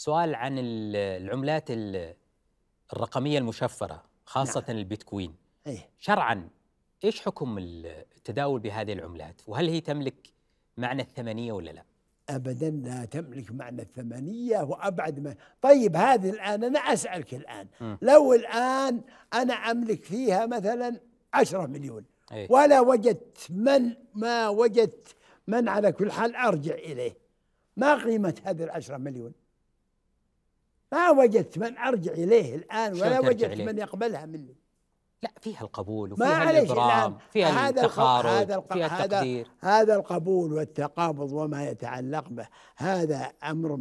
سؤال عن العملات الرقمية المشفرة خاصة نعم. البيتكوين أيه؟ شرعا إيش حكم التداول بهذه العملات وهل هي تملك معنى الثمنية ولا لا أبدا لا تملك معنى الثمنية وأبعد ما طيب هذه الآن أنا أسألك الآن م. لو الآن أنا أملك فيها مثلا عشرة مليون أيه؟ ولا وجدت من ما وجدت من على كل حال أرجع إليه ما قيمة هذه العشرة مليون ما وجدت من ارجع اليه الان ولا وجدت من يقبلها مني لا فيها القبول وفيها الإبرام فيها هذا التخارج هذا الق... فيها التقدير هذا القبول والتقابض وما يتعلق به هذا أمر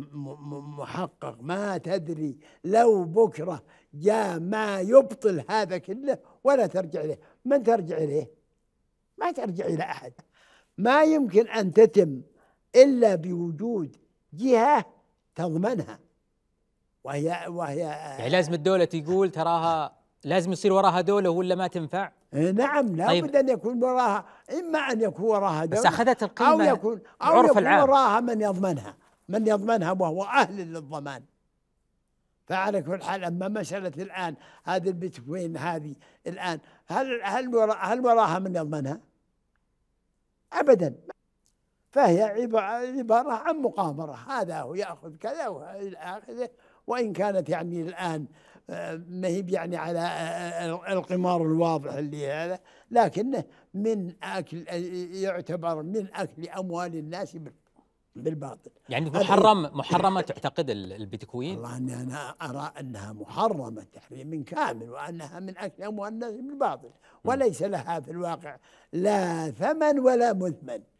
محقق ما تدري لو بكرة جاء ما يبطل هذا كله ولا ترجع إليه من ترجع إليه ما ترجع إلى أحد ما يمكن أن تتم إلا بوجود جهة تضمنها وهي وهي يعني لازم الدولة تقول تراها لازم يصير وراها دولة ولا ما تنفع؟ إيه، نعم لا طيب. بد أن يكون وراها إما أن يكون وراها دولة بس أخذت القيمة أو يكون أو عرف يكون العام. وراها من يضمنها من يضمنها وهو أهل للضمان فعلى كل حال أما مسألة الآن هذه البيتكوين هذه الآن هل هل ورا هل وراها من يضمنها؟ أبدا فهي عبارة عن مقامرة هذا هو يأخذ كذا وإلى آخره وإن كانت يعني الآن آه، ما هي يعني على آه، آه، القمار الواضح اللي هذا لكنه من أكل يعتبر من أكل أموال الناس بالباطل يعني محرم محرمة تعتقد البيتكوين؟ والله أني أنا أرى أنها محرمة تحريم كامل وأنها من أكل أموال الناس بالباطل وليس لها في الواقع لا ثمن ولا مثمن